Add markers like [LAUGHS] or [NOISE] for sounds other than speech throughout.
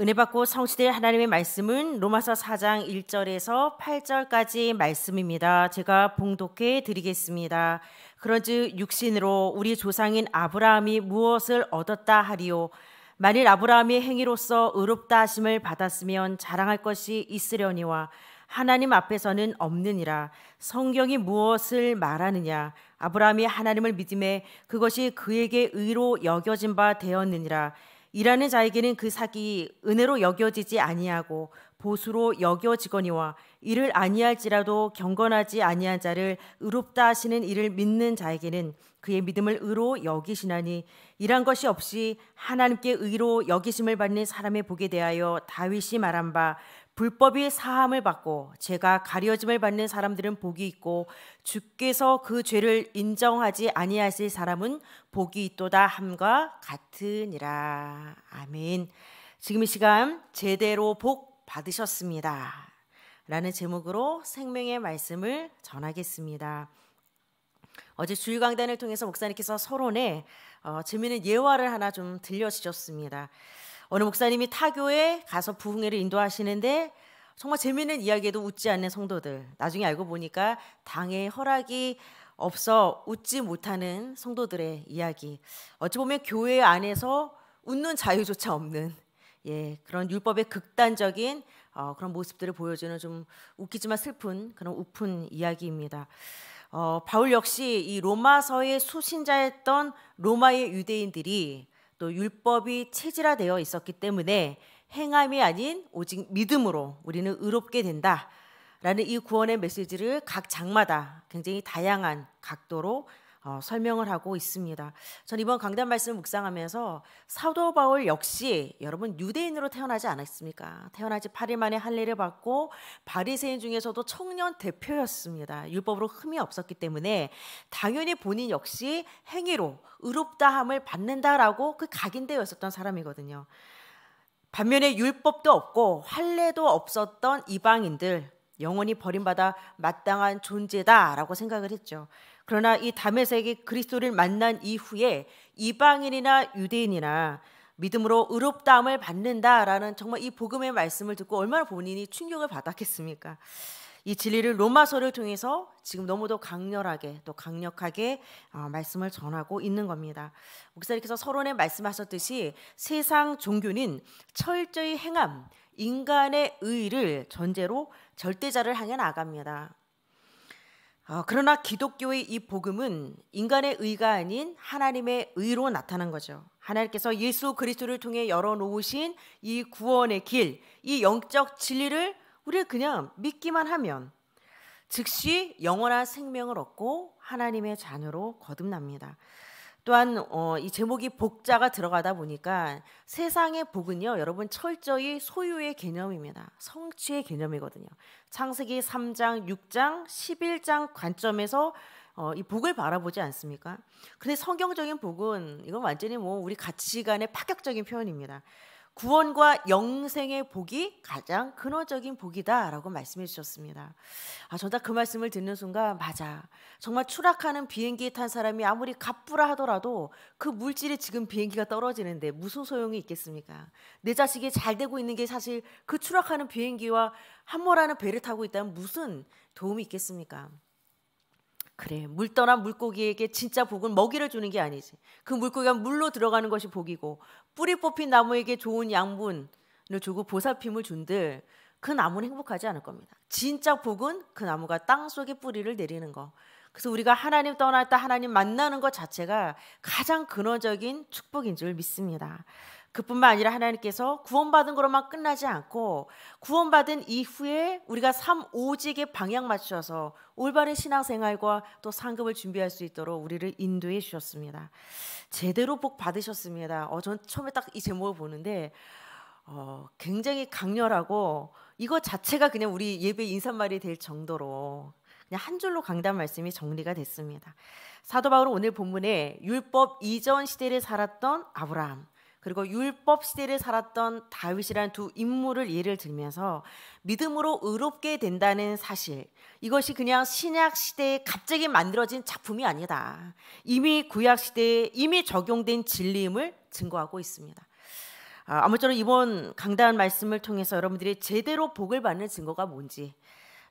은혜 받고 성취될 하나님의 말씀은 로마서 4장 1절에서 8절까지 말씀입니다. 제가 봉독해 드리겠습니다. 그런즉 육신으로 우리 조상인 아브라함이 무엇을 얻었다 하리요 만일 아브라함이 행위로서 의롭다 하심을 받았으면 자랑할 것이 있으려니와 하나님 앞에서는 없느니라 성경이 무엇을 말하느냐 아브라함이 하나님을 믿음에 그것이 그에게 의로 여겨진 바 되었느니라 일하는 자에게는 그 사기 은혜로 여겨지지 아니하고 보수로 여겨지거니와 이를 아니할지라도 경건하지 아니한 자를 의롭다 하시는 이를 믿는 자에게는 그의 믿음을 의로 여기시나니 일한 것이 없이 하나님께 의로 여기심을 받는 사람의 복에 대하여 다윗이 말한 바 불법이 사함을 받고 제가 가려짐을 받는 사람들은 복이 있고 주께서 그 죄를 인정하지 아니하실 사람은 복이 있도다 함과 같으니라. 아멘. 지금 이 시간 제대로 복 받으셨습니다. 라는 제목으로 생명의 말씀을 전하겠습니다. 어제 주일 강단을 통해서 목사님께서 서론에 어, 재미있는 예화를 하나 좀 들려주셨습니다. 어느 목사님이 타교에 가서 부흥회를 인도하시는데 정말 재미있는 이야기에도 웃지 않는 성도들. 나중에 알고 보니까 당의 허락이 없어 웃지 못하는 성도들의 이야기. 어찌 보면 교회 안에서 웃는 자유조차 없는 예, 그런 율법의 극단적인 어, 그런 모습들을 보여주는 좀 웃기지만 슬픈 그런 우픈 이야기입니다. 어, 바울 역시 이 로마서의 수신자였던 로마의 유대인들이 또 율법이 체질화되어 있었기 때문에 행함이 아닌 오직 믿음으로 우리는 의롭게 된다라는 이 구원의 메시지를 각 장마다 굉장히 다양한 각도로 어, 설명을 하고 있습니다. 전 이번 강단 말씀을 묵상하면서 사도 바울 역시 여러분 유대인으로 태어나지 않았습니까? 태어난 지 8일 만에 할례를 받고 바리새인 중에서도 청년 대표였습니다. 율법으로 흠이 없었기 때문에 당연히 본인 역시 행위로 의롭다함을 받는다라고 그 각인되었었던 사람이거든요. 반면에 율법도 없고 할례도 없었던 이방인들 영원히 버림받아 마땅한 존재다라고 생각을 했죠. 그러나 이담메섹이 그리스도를 만난 이후에 이방인이나 유대인이나 믿음으로 의롭다함을 받는다라는 정말 이 복음의 말씀을 듣고 얼마나 본인이 충격을 받았겠습니까? 이 진리를 로마서를 통해서 지금 너무도 강렬하게 또 강력하게 어, 말씀을 전하고 있는 겁니다. 목사님께서 서론에 말씀하셨듯이 세상 종교는 철저히 행함, 인간의 의를 전제로 절대자를 향해 나갑니다. 아, 그러나 기독교의 이 복음은 인간의 의가 아닌 하나님의 의로 나타난 거죠. 하나님께서 예수 그리스도를 통해 열어놓으신 이 구원의 길, 이 영적 진리를 우리 그냥 믿기만 하면 즉시 영원한 생명을 얻고 하나님의 자녀로 거듭납니다. 또한 어, 이 제목이 복자가 들어가다 보니까 세상의 복은요, 여러분 철저히 소유의 개념입니다. 성취의 개념이거든요. 창세기 3장, 6장, 11장 관점에서 어, 이 복을 바라보지 않습니까? 근데 성경적인 복은 이건 완전히 뭐 우리 가치관의 파격적인 표현입니다. 구원과 영생의 복이 가장 근원적인 복이다라고 말씀해 주셨습니다. 아, 저도 그 말씀을 듣는 순간 맞아. 정말 추락하는 비행기 탄 사람이 아무리 가쁘라 하더라도 그 물질이 지금 비행기가 떨어지는데 무슨 소용이 있겠습니까? 내 자식이 잘 되고 있는 게 사실 그 추락하는 비행기와 함몰하는 배를 타고 있다면 무슨 도움이 있겠습니까? 그래 물 떠난 물고기에게 진짜 복은 먹이를 주는 게 아니지 그 물고기가 물로 들어가는 것이 복이고 뿌리 뽑힌 나무에게 좋은 양분을 주고 보살핌을 준들 그 나무는 행복하지 않을 겁니다 진짜 복은 그 나무가 땅 속에 뿌리를 내리는 거 그래서 우리가 하나님 떠났다 하나님 만나는 것 자체가 가장 근원적인 축복인 줄 믿습니다 그뿐만 아니라 하나님께서 구원받은 거로만 끝나지 않고 구원받은 이후에 우리가 삼 오직의 방향 맞춰서 올바른 신앙생활과 또 상급을 준비할 수 있도록 우리를 인도해 주셨습니다. 제대로 복 받으셨습니다. 어, 전 처음에 딱 이 제목을 보는데 어, 굉장히 강렬하고 이거 자체가 그냥 우리 예배 인사말이 될 정도로 그냥 한 줄로 강단 말씀이 정리가 됐습니다. 사도 바울은 오늘 본문에 율법 이전 시대를 살았던 아브라함 그리고 율법 시대를 살았던 다윗이라는두 인물을 예를 들면서 믿음으로 의롭게 된다는 사실 이것이 그냥 신약 시대에 갑자기 만들어진 작품이 아니다. 이미 구약 시대에 이미 적용된 진리임을 증거하고 있습니다. 아, 아무쪼록 이번 강단 말씀을 통해서 여러분들이 제대로 복을 받는 증거가 뭔지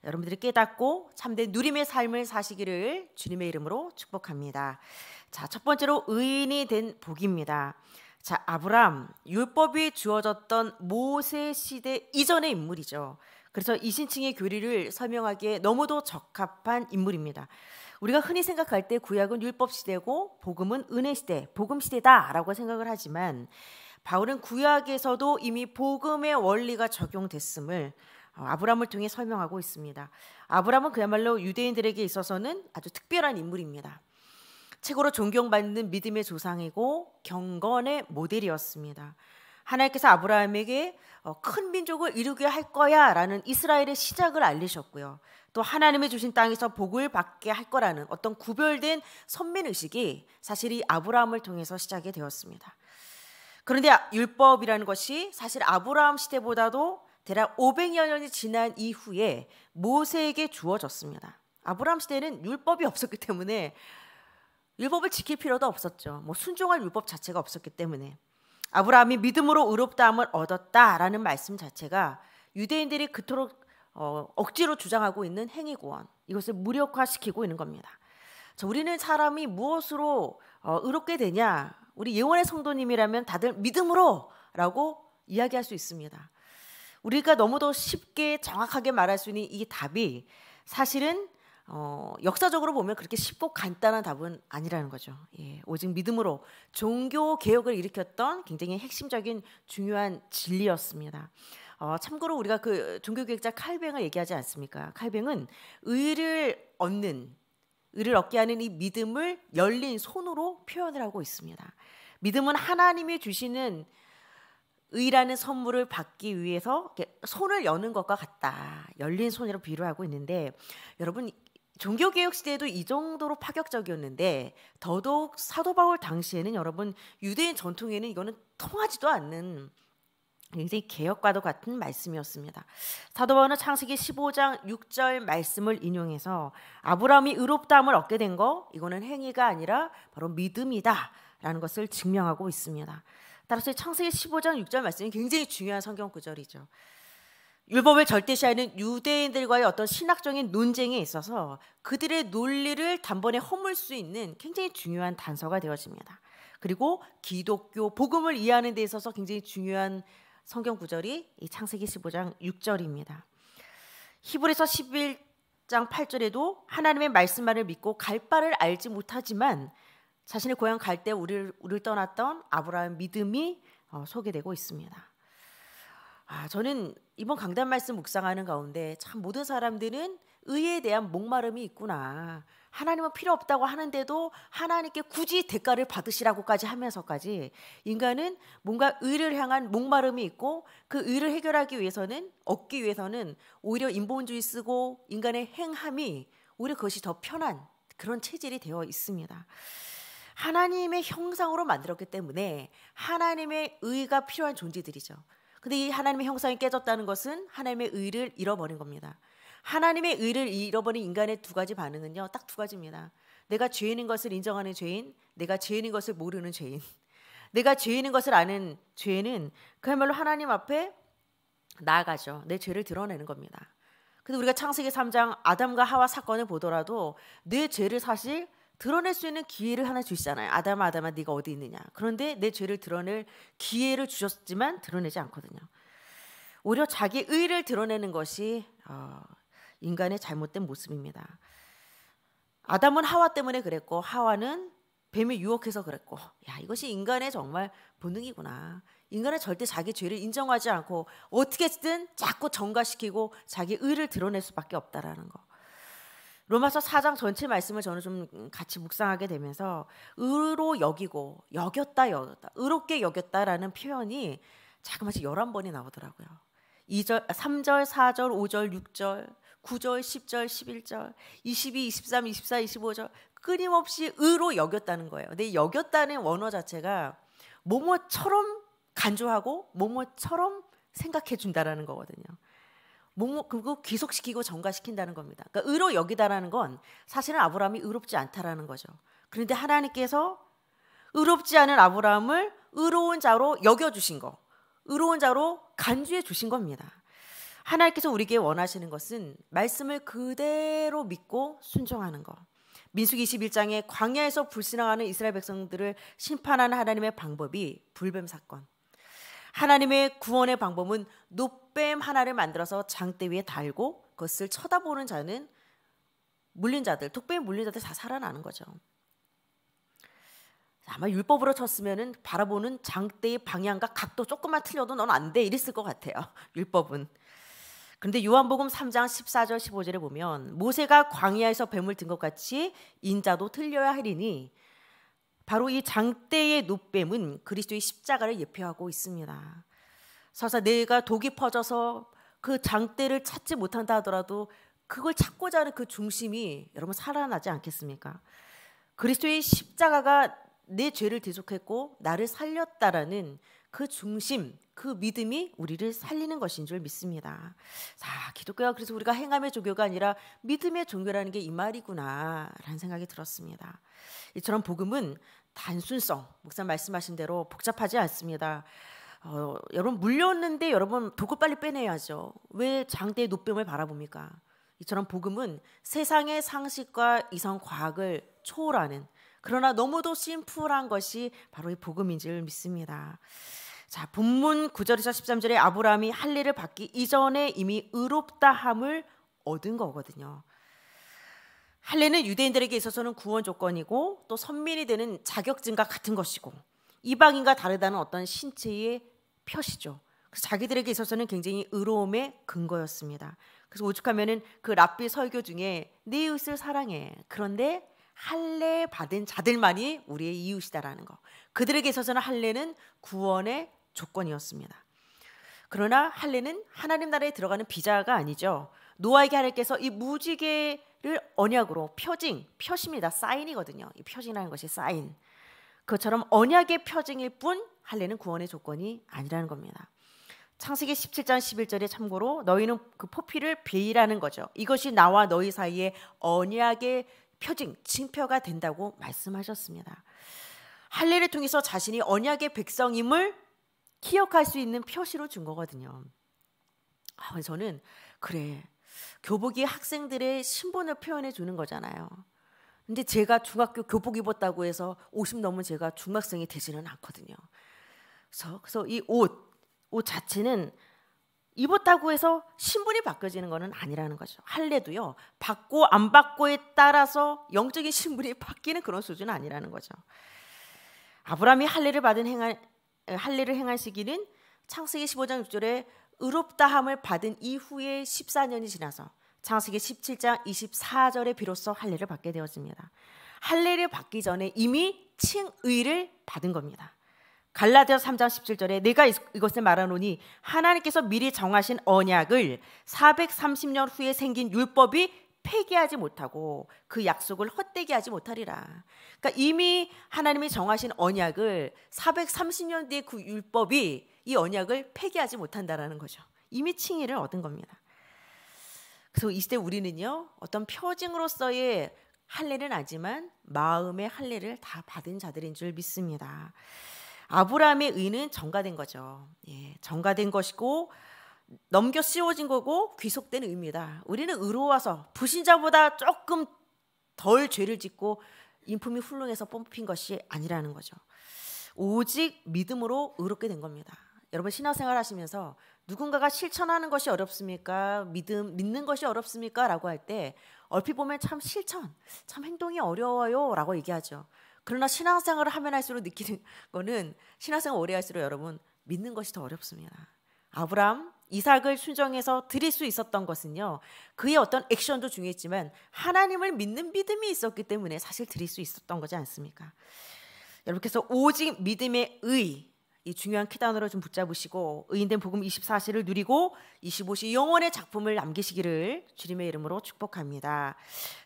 여러분들이 깨닫고 참된 누림의 삶을 사시기를 주님의 이름으로 축복합니다. 자, 첫 번째로 의인이 된 복입니다. 자, 아브람 율법이 주어졌던 모세 시대 이전의 인물이죠. 그래서 이신칭의 교리를 설명하기에 너무도 적합한 인물입니다. 우리가 흔히 생각할 때 구약은 율법 시대고 복음은 은혜 시대, 복음 시대다라고 생각을 하지만 바울은 구약에서도 이미 복음의 원리가 적용됐음을 어, 아브람을 통해 설명하고 있습니다. 아브람은 그야말로 유대인들에게 있어서는 아주 특별한 인물입니다. 최고로 존경받는 믿음의 조상이고 경건의 모델이었습니다. 하나님께서 아브라함에게 어, 큰 민족을 이루게 할 거야 라는 이스라엘의 시작을 알리셨고요. 또 하나님이 주신 땅에서 복을 받게 할 거라는 어떤 구별된 선민의식이 사실 이 아브라함을 통해서 시작이 되었습니다. 그런데 율법이라는 것이 사실 아브라함 시대보다도 대략 500여 년이 지난 이후에 모세에게 주어졌습니다. 아브라함 시대는 율법이 없었기 때문에 율법을 지킬 필요도 없었죠. 뭐 순종할 율법 자체가 없었기 때문에 아브라함이 믿음으로 의롭다함을 얻었다라는 말씀 자체가 유대인들이 그토록 어, 억지로 주장하고 있는 행위구원 이것을 무력화시키고 있는 겁니다. 자, 우리는 사람이 무엇으로 어, 의롭게 되냐? 우리 예원의 성도님이라면 다들 믿음으로라고 이야기할 수 있습니다. 우리가 너무도 쉽게 정확하게 말할 수 있는 이 답이 사실은 어, 역사적으로 보면 그렇게 쉽고 간단한 답은 아니라는 거죠. 예, 오직 믿음으로 종교 개혁을 일으켰던 굉장히 핵심적인 중요한 진리였습니다. 어, 참고로 우리가 그 종교 개혁자 칼뱅을 얘기하지 않습니까? 칼뱅은 의를 얻는 의를 얻게 하는 이 믿음을 열린 손으로 표현을 하고 있습니다. 믿음은 하나님이 주시는 의라는 선물을 받기 위해서 손을 여는 것과 같다. 열린 손으로 비유하고 있는데 여러분 종교개혁 시대에도 이 정도로 파격적이었는데 더더욱 사도 바울 당시에는 여러분 유대인 전통에는 이거는 통하지도 않는 굉장히 개혁과도 같은 말씀이었습니다. 사도 바울은 창세기 15장 6절 말씀을 인용해서 아브라함이 의롭다함을 얻게 된 거 이거는 행위가 아니라 바로 믿음이다라는 것을 증명하고 있습니다. 따라서 창세기 15장 6절 말씀이 굉장히 중요한 성경 구절이죠. 율법을 절대시하는 유대인들과의 어떤 신학적인 논쟁에 있어서 그들의 논리를 단번에 허물 수 있는 굉장히 중요한 단서가 되어집니다. 그리고 기독교 복음을 이해하는 데 있어서 굉장히 중요한 성경 구절이 이 창세기 15장 6절입니다. 히브리서 11장 8절에도 하나님의 말씀만을 믿고 갈 바를 알지 못하지만 자신의 고향 갈 때 우리를, 우리를 떠났던 아브라함 믿음이 어, 소개되고 있습니다. 아, 저는 이번 강단 말씀 묵상하는 가운데 참 모든 사람들은 의에 대한 목마름이 있구나. 하나님은 필요 없다고 하는데도 하나님께 굳이 대가를 받으시라고까지 하면서까지 인간은 뭔가 의를 향한 목마름이 있고 그 의를 해결하기 위해서는 얻기 위해서는 오히려 인본주의 쓰고 인간의 행함이 오히려 그것이 더 편한 그런 체질이 되어 있습니다. 하나님의 형상으로 만들었기 때문에 하나님의 의가 필요한 존재들이죠. 근데 이 하나님의 형상이 깨졌다는 것은 하나님의 의를 잃어버린 겁니다. 하나님의 의를 잃어버린 인간의 두 가지 반응은요. 딱 두 가지입니다. 내가 죄인인 것을 인정하는 죄인, 내가 죄인인 것을 모르는 죄인. [LAUGHS] 내가 죄인인 것을 아는 죄인은 그야말로 하나님 앞에 나아가죠. 내 죄를 드러내는 겁니다. 근데 우리가 창세기 3장 아담과 하와 사건을 보더라도 내 죄를 사실 드러낼 수 있는 기회를 하나 주시잖아요. 아담아 아담아 네가 어디 있느냐. 그런데 내 죄를 드러낼 기회를 주셨지만 드러내지 않거든요. 오히려 자기 의를 드러내는 것이 어, 인간의 잘못된 모습입니다. 아담은 하와 때문에 그랬고 하와는 뱀에 유혹해서 그랬고 야 이것이 인간의 정말 본능이구나. 인간은 절대 자기 죄를 인정하지 않고 어떻게든 자꾸 전가시키고 자기 의를 드러낼 수밖에 없다라는 거. 로마서 4장 전체 말씀을 저는 좀 같이 묵상하게 되면서 의로 여기고 여겼다 여겼다 의롭게 여겼다라는 표현이 자그마치 11번이 나오더라고요. 2절 3절 4절 5절 6절 9절 10절 11절 22 23 24 25절 끊임없이 의로 여겼다는 거예요. 근데 여겼다는 원어 자체가 뭐뭐처럼 간주하고 뭐뭐처럼 생각해 준다라는 거거든요. 몸 그거 귀속시키고 전가시킨다는 겁니다. 그러니까 의로 여기다라는 건 사실은 아브라함이 의롭지 않다라는 거죠. 그런데 하나님께서 의롭지 않은 아브라함을 의로운 자로 여겨 주신 거, 의로운 자로 간주해 주신 겁니다. 하나님께서 우리에게 원하시는 것은 말씀을 그대로 믿고 순종하는 것. 민숙 21장에 광야에서 불신앙하는 이스라엘 백성들을 심판하는 하나님의 방법이 불뱀 사건. 하나님의 구원의 방법은 노뱀 하나를 만들어서 장대 위에 달고 그것을 쳐다보는 자는 물린 자들, 독뱀 물린 자들 다 살아나는 거죠. 아마 율법으로 쳤으면은 바라보는 장대의 방향과 각도 조금만 틀려도 넌 안 돼. 이랬을 것 같아요. [LAUGHS] 율법은. 그런데 요한복음 3장 14절 15절에 보면 모세가 광야에서 뱀을 든 것 같이 인자도 틀려야 하리니 바로 이 장대의 노뱀은 그리스도의 십자가를 예표하고 있습니다. 설사 내가 독이 퍼져서 그 장대를 찾지 못한다 하더라도 그걸 찾고자 하는 그 중심이 여러분 살아나지 않겠습니까? 그리스도의 십자가가 내 죄를 대속했고 나를 살렸다라는 그 중심, 그 믿음이 우리를 살리는 것인 줄 믿습니다. 자, 기독교가 그래서 우리가 행함의 종교가 아니라 믿음의 종교라는 게 이 말이구나라는 생각이 들었습니다. 이처럼 복음은 단순성, 목사 말씀하신 대로 복잡하지 않습니다. 어, 여러분 물렸는데 여러분 도구 빨리 빼내야죠. 왜 장대의 노병을 바라봅니까? 이처럼 복음은 세상의 상식과 이성 과학을 초월하는 그러나 너무도 심플한 것이 바로 이 복음인 줄 믿습니다. 자, 본문 9절에서 13절에 아브라함이 할례를 받기 이전에 이미 의롭다함을 얻은 거거든요. 할례는 유대인들에게 있어서는 구원 조건이고 또 선민이 되는 자격증과 같은 것이고 이방인과 다르다는 어떤 신체의 표시죠. 그래서 자기들에게 있어서는 굉장히 의로움의 근거였습니다. 그래서 오죽하면은 그 랍비 설교 중에 네 이웃을 사랑해. 그런데 할례 받은 자들만이 우리의 이웃이다라는 거. 그들에게 있어서는 할례는 구원의 조건이었습니다. 그러나 할례는 하나님 나라에 들어가는 비자가 아니죠. 노아에게 하나님께서 이 무지개를 언약으로 표징, 표심이다 사인이거든요. 이 표징이라는 것이 사인. 그처럼 언약의 표징일 뿐 할례는 구원의 조건이 아니라는 겁니다. 창세기 17장 11절에 참고로 너희는 그 포피를 베이라는 거죠. 이것이 나와 너희 사이에 언약의 표징, 징표가 된다고 말씀하셨습니다. 할례를 통해서 자신이 언약의 백성임을 기억할 수 있는 표시로 준 거거든요. 아, 저는 그래 교복이 학생들의 신분을 표현해 주는 거잖아요. 근데 제가 중학교 교복 입었다고 해서 50 넘은 제가 중학생이 되지는 않거든요. 그래서, 그래서 이 옷, 옷 자체는 입었다고 해서 신분이 바뀌어지는 것은 아니라는 거죠. 할례도요. 받고 안 받고에 따라서 영적인 신분이 바뀌는 그런 수준은 아니라는 거죠. 아브라함이 할례를 받은 행한 할례를 행할시기는 창세기 15장 6절에 의롭다함을 받은 이후에 14년이 지나서 창세기 17장 24절에 비로소 할례를 받게 되었습니다. 할례를 받기 전에 이미 칭의를 받은 겁니다. 갈라디아 3장 17절에 내가 이것을 말하노니 하나님께서 미리 정하신 언약을 430년 후에 생긴 율법이 폐기하지 못하고 그 약속을 헛되게 하지 못하리라. 그러니까 이미 하나님이 정하신 언약을 430년 뒤에 그 율법이 이 언약을 폐기하지 못한다라는 거죠. 이미 칭의를 얻은 겁니다. 그래서 이 시대 우리는요 어떤 표징으로서의 할례는 아니지만 마음의 할례를 다 받은 자들인 줄 믿습니다. 아브라함의 의는 정가된 거죠. 예, 정가된 것이고 넘겨 씌워진 거고 귀속된 의미다. 우리는 의로워서 부신자보다 조금 덜 죄를 짓고 인품이 훌륭해서 뽑힌 것이 아니라는 거죠. 오직 믿음으로 의롭게 된 겁니다. 여러분 신앙생활 하시면서 누군가가 실천하는 것이 어렵습니까? 믿음 믿는 것이 어렵습니까?라고 할 때 얼핏 보면 참 실천, 참 행동이 어려워요라고 얘기하죠. 그러나 신앙생활을 하면 할수록 느끼는 거는 신앙생활 오래 할수록 여러분 믿는 것이 더 어렵습니다. 아브라함 이삭을 순정해서 드릴 수 있었던 것은요. 그의 어떤 액션도 중요했지만 하나님을 믿는 믿음이 있었기 때문에 사실 드릴 수 있었던 거지 않습니까? 여러분께서 오직 믿음의 의, 이 중요한 키단으로 좀 붙잡으시고 의인된 복음 24시를 누리고 25시 영원의 작품을 남기시기를 주님의 이름으로 축복합니다.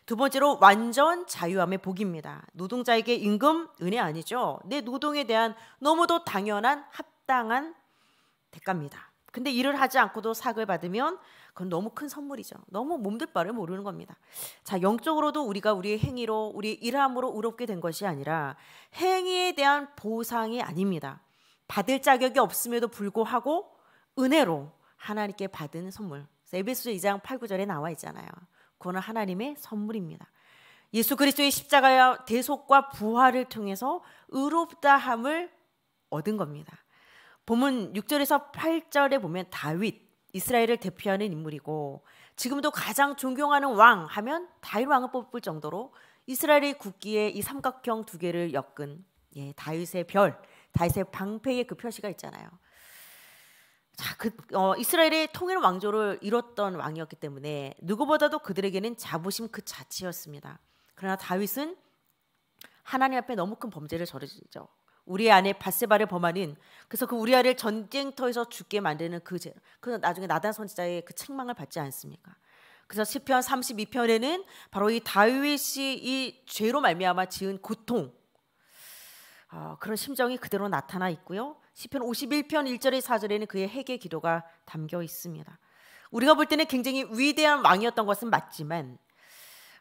두 번째로 완전 자유함의 복입니다. 노동자에게 임금 은혜 아니죠. 내 노동에 대한 너무도 당연한 합당한 대가입니다. 근데 일을 하지 않고도 사학을 받으면 그건 너무 큰 선물이죠. 너무 몸둘 바를 모르는 겁니다. 자, 영적으로도 우리가 우리의 행위로 우리의 일함으로 의롭게 된 것이 아니라 행위에 대한 보상이 아닙니다. 받을 자격이 없음에도 불구하고 은혜로 하나님께 받은 선물. 에베소서 2장 8, 9절에 나와 있잖아요. 그거는 하나님의 선물입니다. 예수 그리스도의 십자가의 대속과 부활을 통해서 의롭다함을 얻은 겁니다. 본문 6절에서 8절에 보면 다윗 이스라엘을 대표하는 인물이고 지금도 가장 존경하는 왕 하면 다윗 왕을 뽑을 정도로 이스라엘의 국기에 이 삼각형 두 개를 엮은 예, 다윗의 별, 다윗의 방패의 그 표시가 있잖아요. 자, 그 어, 이스라엘의 통일 왕조를 이뤘던 왕이었기 때문에 누구보다도 그들에게는 자부심 그 자체였습니다. 그러나 다윗은 하나님 앞에 너무 큰 범죄를 저지르죠. 우리 안에 바세바를 범하는 그래서 그 우리아를 전쟁터에서 죽게 만드는 그 죄. 그래서 나중에 나단 선지자의 그 책망을 받지 않습니까? 그래서 시편 32편에는 바로 이 다윗이 이 죄로 말미암아 지은 고통 어, 그런 심정이 그대로 나타나 있고요. 시편 51편 1절의 4절에는 그의 회개 기도가 담겨 있습니다. 우리가 볼 때는 굉장히 위대한 왕이었던 것은 맞지만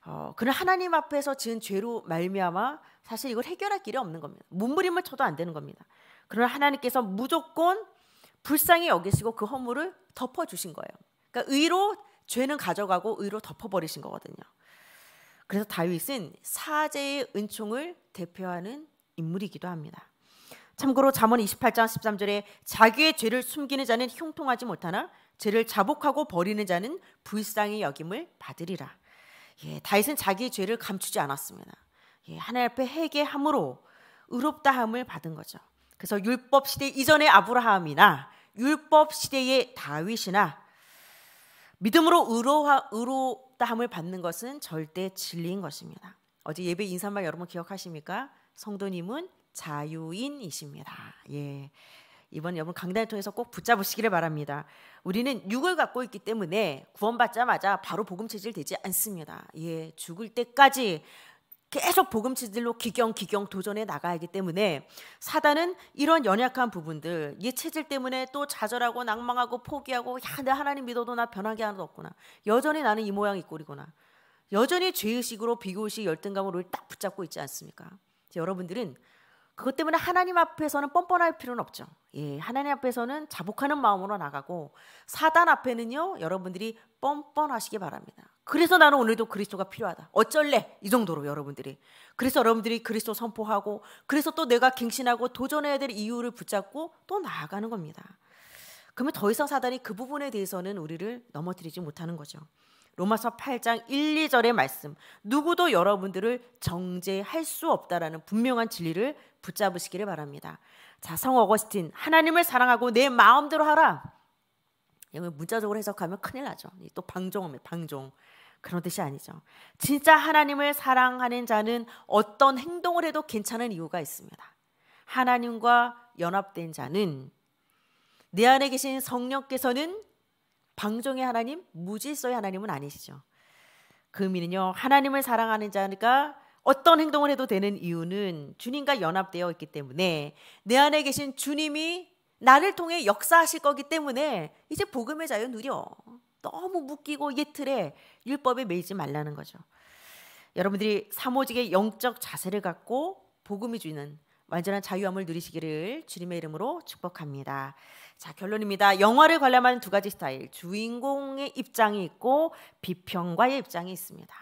어, 그는 하나님 앞에서 지은 죄로 말미암아 사실 이걸 해결할 길이 없는 겁니다. 몸부림을 쳐도 안 되는 겁니다. 그러나 하나님께서 무조건 불쌍히 여기시고 그 허물을 덮어 주신 거예요. 그러니까 의로 죄는 가져가고 의로 덮어 버리신 거거든요. 그래서 다윗은 사제의 은총을 대표하는 인물이기도 합니다. 참고로 잠언 28장 13절에 자기의 죄를 숨기는 자는 형통하지 못하나 죄를 자복하고 버리는 자는 불쌍히 여김을 받으리라. 예, 다윗은 자기 죄를 감추지 않았습니다. 예, 하나님 앞에 회개함으로 의롭다함을 받은 거죠. 그래서 율법 시대 이전의 아브라함이나 율법 시대의 다윗이나 믿음으로 의로하, 의롭다함을 받는 것은 절대 진리인 것입니다. 어제 예배 인사말 여러분 기억하십니까? 성도님은 자유인이십니다. 예. 이번 여러분 강단을 통해서 꼭 붙잡으시기를 바랍니다. 우리는 육을 갖고 있기 때문에 구원받자마자 바로 복음 체질 되지 않습니다. 예, 죽을 때까지 계속 복음 체질로 기경 기경 도전해 나가기 때문에 사단은 이런 연약한 부분들 이 체질 때문에 또 좌절하고 낭망하고 포기하고 야내 하나님 믿어도 나 변한 게 하나도 없구나 여전히 나는 이 모양 이 꼴이구나 여전히 죄의식으로 비교의식 열등감으로 딱 붙잡고 있지 않습니까? 여러분들은 그것 때문에 하나님 앞에서는 뻔뻔할 필요는 없죠. 예, 하나님 앞에서는 자복하는 마음으로 나가고 사단 앞에는요 여러분들이 뻔뻔하시기 바랍니다. 그래서 나는 오늘도 그리스도가 필요하다. 어쩔래? 이 정도로 여러분들이. 그래서 여러분들이 그리스도 선포하고 그래서 또 내가 갱신하고 도전해야 될 이유를 붙잡고 또 나아가는 겁니다. 그러면 더 이상 사단이 그 부분에 대해서는 우리를 넘어뜨리지 못하는 거죠. 로마서 8장 1, 2절의 말씀 누구도 여러분들을 정죄할 수 없다라는 분명한 진리를 붙잡으시기를 바랍니다. 자, 성 어거스틴 하나님을 사랑하고 내 마음대로 하라. 이거 뭐 문자적으로 해석하면 큰일 나죠. 또 방종음이 방종. 그런 뜻이 아니죠. 진짜 하나님을 사랑하는 자는 어떤 행동을 해도 괜찮은 이유가 있습니다. 하나님과 연합된 자는 내 안에 계신 성령께서는 방종의 하나님, 무질서의 하나님은 아니시죠. 그 의미는요. 하나님을 사랑하는 자니까 어떤 행동을 해도 되는 이유는 주님과 연합되어 있기 때문에 내 안에 계신 주님이 나를 통해 역사하실 거기 때문에 이제 복음의 자유 누려. 너무 묶이고 예틀에 율법에 매이지 말라는 거죠. 여러분들이 사모직의 영적 자세를 갖고 복음이 주는 완전한 자유함을 누리시기를 주님의 이름으로 축복합니다. 자, 결론입니다. 영화를 관람하는 두 가지 스타일. 주인공의 입장이 있고 비평가의 입장이 있습니다.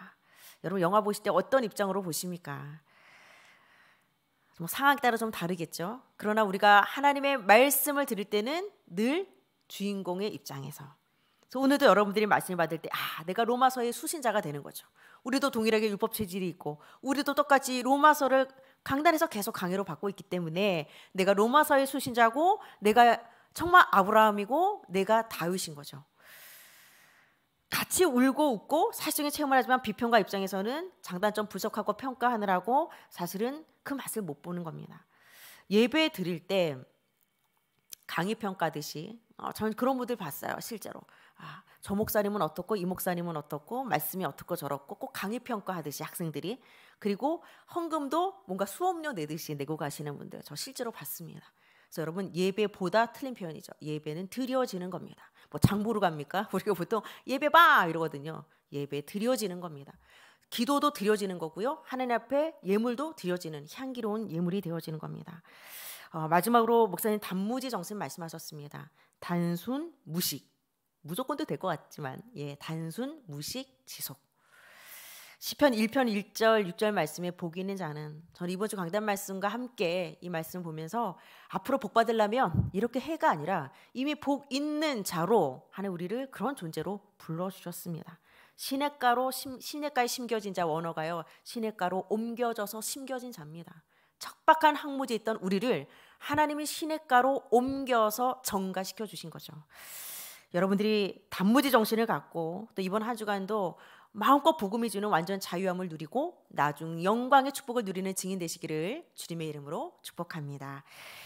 여러분 영화 보실 때 어떤 입장으로 보십니까? 뭐 상황에 따라 좀 다르겠죠. 그러나 우리가 하나님의 말씀을 들을 때는 늘 주인공의 입장에서. 그래서 오늘도 여러분들이 말씀을 받을 때, 아, 내가 로마서의 수신자가 되는 거죠. 우리도 동일하게 율법 체질이 있고, 우리도 똑같이 로마서를 강단에서 계속 강의로 받고 있기 때문에 내가 로마서의 수신자고, 내가 정말 아브라함이고 내가 다윗인 거죠. 같이 울고 웃고 사실적인 체험을 하지만 비평가 입장에서는 장단점 분석하고 평가하느라고 사실은 그 맛을 못 보는 겁니다. 예배 드릴 때 강의 평가듯이 어, 저는 그런 분들 봤어요 실제로. 아, 저 목사님은 어떻고 이 목사님은 어떻고 말씀이 어떻고 저렇고 꼭 강의 평가하듯이 학생들이 그리고 헌금도 뭔가 수업료 내듯이 내고 가시는 분들 저 실제로 봤습니다. 그래서 여러분 예배보다 틀린 표현이죠. 예배는 드려지는 겁니다. 뭐 장보러 갑니까? [LAUGHS] 우리가 보통 예배 봐 이러거든요. 예배 드려지는 겁니다. 기도도 드려지는 거고요. 하나님 앞에 예물도 드려지는 향기로운 예물이 되어지는 겁니다. 어, 마지막으로 목사님 단무지 정신 말씀하셨습니다. 단순 무식 무조건도 될 것 같지만 예 단순 무식 지속 시편 1편 1절 6절 말씀에 복이 있는 자는 전는 이번 주 강단 말씀과 함께 이 말씀 보면서 앞으로 복 받으려면 이렇게 해가 아니라 이미 복 있는 자로 하는 우리를 그런 존재로 불러 주셨습니다. 시냇가로 시냇가에 심겨진 자 원어가요. 시냇가로 옮겨져서 심겨진 자입니다. 척박한 항무지 있던 우리를 하나님이 시냇가로 옮겨서 정가시켜 주신 거죠. 여러분들이 단무지 정신을 갖고 또 이번 한 주간도 마음껏 복음이 주는 완전 자유함을 누리고 나중 영광의 축복을 누리는 증인 되시기를 주님의 이름으로 축복합니다.